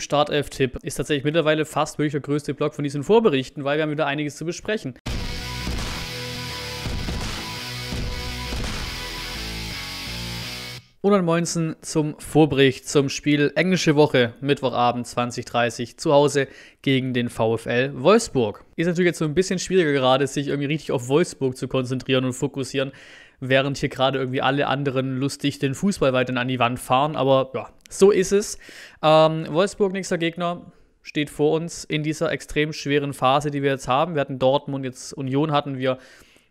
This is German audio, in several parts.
Startelf-Tipp ist tatsächlich mittlerweile fast wirklich der größte Block von diesen Vorberichten, weil wir haben wieder einiges zu besprechen. Und dann Moinsen zum Vorbericht zum Spiel Englische Woche, Mittwochabend 20.30 zu Hause gegen den VfL Wolfsburg. Ist natürlich jetzt so ein bisschen schwieriger gerade, sich irgendwie richtig auf Wolfsburg zu konzentrieren und fokussieren, während hier gerade irgendwie alle anderen lustig den Fußball weiter an die Wand fahren. Aber ja, so ist es. Ähm, Wolfsburg, nächster Gegner, steht vor uns in dieser extrem schweren Phase, die wir jetzt haben. Wir hatten Dortmund, jetzt Union hatten wir.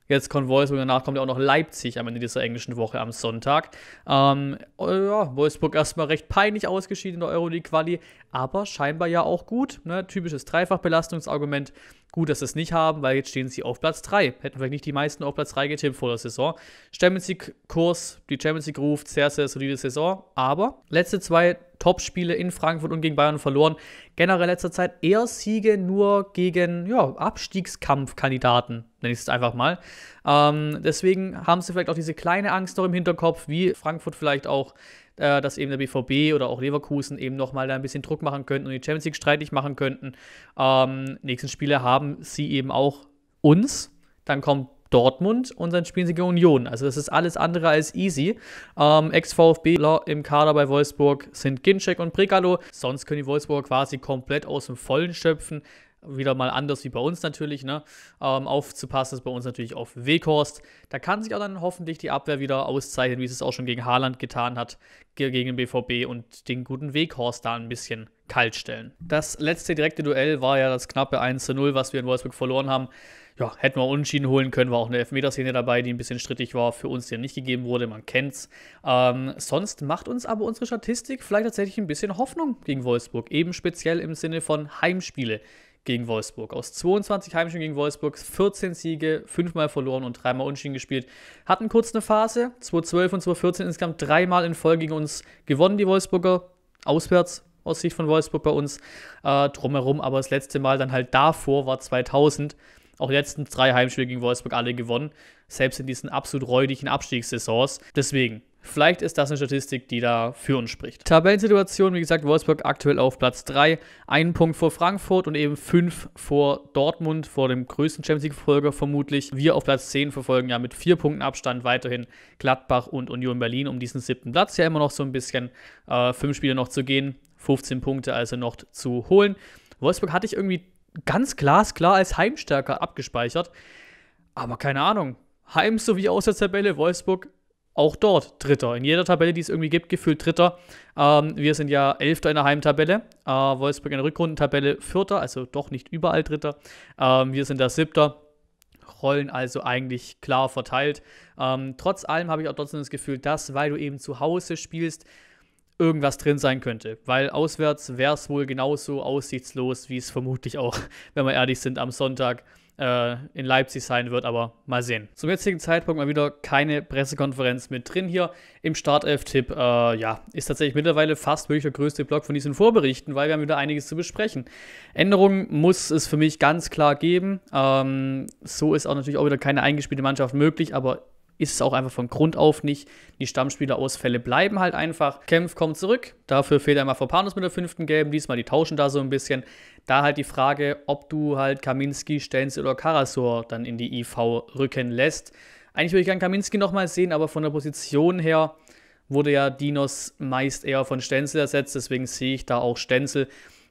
Jetzt kommt Wolfsburg, danach kommt ja auch noch Leipzig am Ende dieser englischen Woche am Sonntag. Ähm, oh ja, Wolfsburg erstmal recht peinlich ausgeschieden in der Euroleague-Quali, aber scheinbar ja auch gut. Ne? Typisches Dreifachbelastungsargument. Gut, dass sie es nicht haben, weil jetzt stehen sie auf Platz 3. Hätten vielleicht nicht die meisten auf Platz 3 getippt vor der Saison. Champions League-Kurs, die Champions League ruft, sehr, sehr solide Saison. Aber letzte zwei Topspiele in Frankfurt und gegen Bayern verloren. Generell letzter Zeit eher Siege nur gegen ja, Abstiegskampfkandidaten, nenne ich es einfach mal. Ähm, deswegen haben sie vielleicht auch diese kleine Angst noch im Hinterkopf, wie Frankfurt vielleicht auch, äh, dass eben der BVB oder auch Leverkusen eben nochmal da ein bisschen Druck machen könnten und die Champions League streitig machen könnten. Ähm, nächsten Spiele haben sie eben auch uns. Dann kommt Dortmund und dann spielen sie gegen Union. Also das ist alles andere als easy. Ähm, Ex-VfB im Kader bei Wolfsburg sind Ginczek und Brekalo. Sonst können die Wolfsburger quasi komplett aus dem Vollen schöpfen. Wieder mal anders wie bei uns natürlich. Ne? Ähm, aufzupassen ist bei uns natürlich auf Weghorst. Da kann sich auch dann hoffentlich die Abwehr wieder auszeichnen, wie es es auch schon gegen Haaland getan hat, gegen den BVB und den guten Weghorst da ein bisschen kaltstellen. Das letzte direkte Duell war ja das knappe 1 0, was wir in Wolfsburg verloren haben ja, hätten wir unentschieden holen können, war auch eine Elfmeterszene dabei, die ein bisschen strittig war, für uns, die nicht gegeben wurde, man kennt's. Ähm, sonst macht uns aber unsere Statistik vielleicht tatsächlich ein bisschen Hoffnung gegen Wolfsburg, eben speziell im Sinne von Heimspiele gegen Wolfsburg. Aus 22 Heimspielen gegen Wolfsburg, 14 Siege, 5 Mal verloren und 3 Mal unentschieden gespielt. Hatten kurz eine Phase, 2012 und 2014 insgesamt dreimal in Folge gegen uns gewonnen, die Wolfsburger. Auswärts, aus Sicht von Wolfsburg bei uns. Äh, drumherum, aber das letzte Mal dann halt davor war 2000 auch die letzten drei Heimspiele gegen Wolfsburg alle gewonnen, selbst in diesen absolut räudigen Abstiegssaisons. Deswegen, Vielleicht ist das eine Statistik, die da für uns spricht. Tabellensituation, wie gesagt, Wolfsburg aktuell auf Platz 3, einen Punkt vor Frankfurt und eben fünf vor Dortmund, vor dem größten Champions League-Verfolger vermutlich. Wir auf Platz 10 verfolgen ja mit vier Punkten Abstand weiterhin Gladbach und Union Berlin um diesen siebten Platz. Ja, immer noch so ein bisschen äh, fünf Spiele noch zu gehen, 15 Punkte also noch zu holen. Wolfsburg hatte ich irgendwie ganz glasklar als Heimstärker abgespeichert. Aber keine Ahnung. Heim sowie Auswärtstabelle, Wolfsburg auch dort Dritter. In jeder Tabelle, die es irgendwie gibt, gefühlt Dritter. Ähm, wir sind ja Elfter in der Heimtabelle. Äh, Wolfsburg in der Rückrundentabelle Vierter, also doch nicht überall Dritter. Ähm, wir sind der Siebter. Rollen also eigentlich klar verteilt. Ähm, trotz allem habe ich auch trotzdem das Gefühl, dass, weil du eben zu Hause spielst, irgendwas drin sein könnte. Weil auswärts wäre es wohl genauso aussichtslos, wie es vermutlich auch, wenn wir ehrlich sind, am Sonntag äh, in Leipzig sein wird. Aber mal sehen. Zum jetzigen Zeitpunkt mal wieder keine Pressekonferenz mit drin hier. Im Startelf-Tipp, äh, ja, ist tatsächlich mittlerweile fast wirklich der größte Block von diesen Vorberichten, weil wir haben wieder einiges zu besprechen. Änderungen muss es für mich ganz klar geben. Ähm, so ist auch natürlich auch wieder keine eingespielte Mannschaft möglich, aber ist es auch einfach von Grund auf nicht. Die Stammspielerausfälle bleiben halt einfach. Kempf kommt zurück, dafür fehlt einmal Fopanus mit der fünften Gelben, diesmal die tauschen da so ein bisschen. Da halt die Frage, ob du halt Kaminski, Stenzel oder Karasor dann in die IV rücken lässt. Eigentlich würde ich gerne Kaminski nochmal sehen, aber von der Position her wurde ja Dinos meist eher von Stenzel ersetzt, deswegen sehe ich da auch Stenzel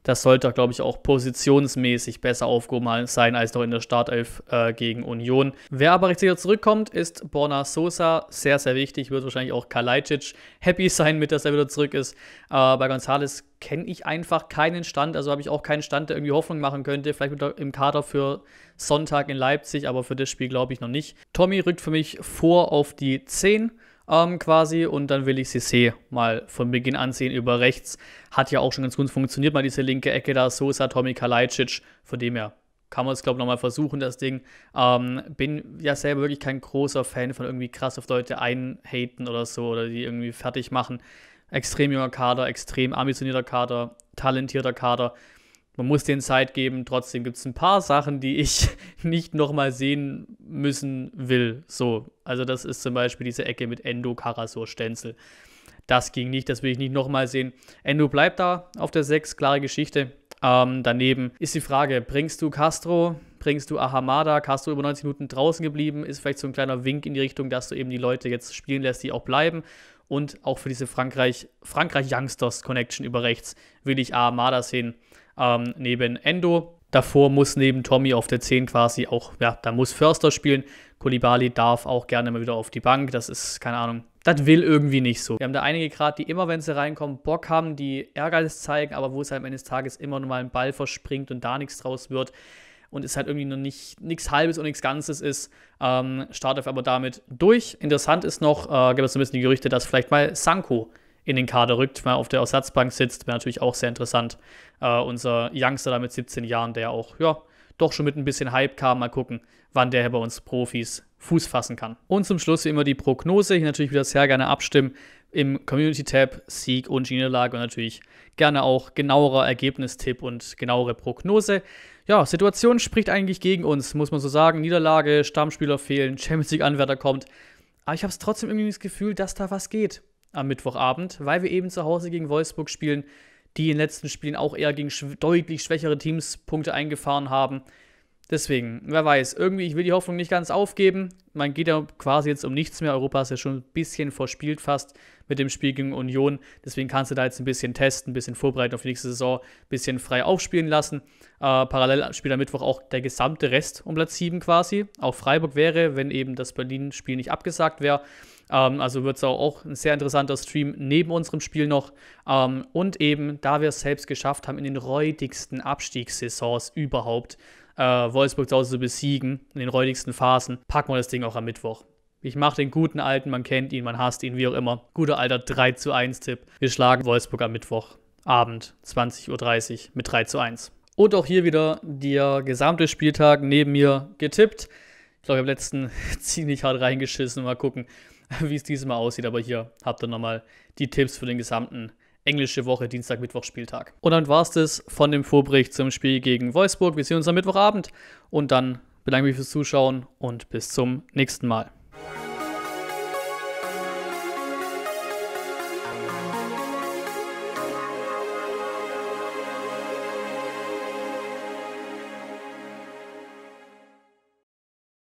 das sollte, glaube ich, auch positionsmäßig besser aufgehoben sein als noch in der Startelf äh, gegen Union. Wer aber recht sicher zurückkommt, ist Borna Sosa. Sehr, sehr wichtig. Wird wahrscheinlich auch Kalajdzic happy sein mit, dass er wieder zurück ist. Äh, bei Gonzales kenne ich einfach keinen Stand. Also habe ich auch keinen Stand, der irgendwie Hoffnung machen könnte. Vielleicht wieder im Kader für Sonntag in Leipzig, aber für das Spiel glaube ich noch nicht. Tommy rückt für mich vor auf die 10 ähm, quasi und dann will ich Cissé mal von Beginn an sehen über rechts. Hat ja auch schon ganz gut funktioniert, mal diese linke Ecke da, So ist Tommy Kalajdzic, von dem her kann man es, glaube ich, nochmal versuchen, das Ding. Ähm, bin ja selber wirklich kein großer Fan von irgendwie krass auf Leute einhaten oder so oder die irgendwie fertig machen. Extrem junger Kader, extrem ambitionierter Kader, talentierter Kader man muss denen Zeit geben. Trotzdem gibt es ein paar Sachen, die ich nicht nochmal sehen müssen will. So, also das ist zum Beispiel diese Ecke mit Endo, Karasor, Stenzel. Das ging nicht, das will ich nicht nochmal sehen. Endo bleibt da auf der 6, klare Geschichte. Ähm, daneben ist die Frage, bringst du Castro, bringst du Ahamada, Castro über 90 Minuten draußen geblieben, ist vielleicht so ein kleiner Wink in die Richtung, dass du eben die Leute jetzt spielen lässt, die auch bleiben und auch für diese Frankreich, Youngsters Connection über rechts will ich Ahamada sehen ähm, neben Endo. Davor muss neben Tommy auf der 10 quasi auch, ja, da muss Förster spielen. Kolibali darf auch gerne mal wieder auf die Bank. Das ist, keine Ahnung, das will irgendwie nicht so. Wir haben da einige gerade, die immer, wenn sie reinkommen, Bock haben, die Ehrgeiz zeigen, aber wo es halt am Ende des Tages immer nur mal ein Ball verspringt und da nichts draus wird und es halt irgendwie noch nicht nichts Halbes und nichts Ganzes ist. Ähm, startet aber damit durch. Interessant ist noch, äh, gibt es so ein bisschen die Gerüchte, dass vielleicht mal Sanko in den Kader rückt, mal auf der Ersatzbank sitzt, wäre natürlich auch sehr interessant. Äh, unser Youngster da mit 17 Jahren, der auch, ja, doch schon mit ein bisschen Hype kam. Mal gucken, wann der bei uns Profis Fuß fassen kann. Und zum Schluss wie immer die Prognose. Hier natürlich wieder sehr gerne abstimmen im Community-Tab Sieg und Niederlage und natürlich gerne auch genauerer Ergebnistipp und genauere Prognose. Ja, Situation spricht eigentlich gegen uns, muss man so sagen. Niederlage, Stammspieler fehlen, Champions League-Anwärter kommt. Aber ich habe es trotzdem irgendwie das Gefühl, dass da was geht am Mittwochabend, weil wir eben zu Hause gegen Wolfsburg spielen, die in den letzten Spielen auch eher gegen schw deutlich schwächere Teams Punkte eingefahren haben. Deswegen, wer weiß, irgendwie, ich will die Hoffnung nicht ganz aufgeben. Man geht ja quasi jetzt um nichts mehr. Europa ist ja schon ein bisschen verspielt fast mit dem Spiel gegen Union. Deswegen kannst du da jetzt ein bisschen testen, ein bisschen vorbereiten auf die nächste Saison, ein bisschen frei aufspielen lassen. Äh, parallel spielt am Mittwoch auch der gesamte Rest um Platz 7 quasi. Auch Freiburg wäre, wenn eben das Berlin-Spiel nicht abgesagt wäre. Ähm, also wird es auch ein sehr interessanter Stream neben unserem Spiel noch. Ähm, und eben, da wir es selbst geschafft haben, in den räudigsten Abstiegssaisons überhaupt äh, Wolfsburg zu Hause zu besiegen, in den räudigsten Phasen, packen wir das Ding auch am Mittwoch. Ich mache den guten alten, man kennt ihn, man hasst ihn, wie auch immer. Guter alter 3 zu 1 Tipp. Wir schlagen Wolfsburg am Mittwochabend, 20.30 Uhr mit 3 zu 1. Und auch hier wieder der gesamte Spieltag neben mir getippt. Ich glaube, ich habe letzten ziemlich hart reingeschissen. Mal gucken, wie es diesmal aussieht. Aber hier habt ihr nochmal die Tipps für den gesamten englische Woche, Dienstag, Mittwoch, Spieltag. Und dann war es das von dem Vorbericht zum Spiel gegen Wolfsburg. Wir sehen uns am Mittwochabend und dann bedanke ich mich fürs Zuschauen und bis zum nächsten Mal.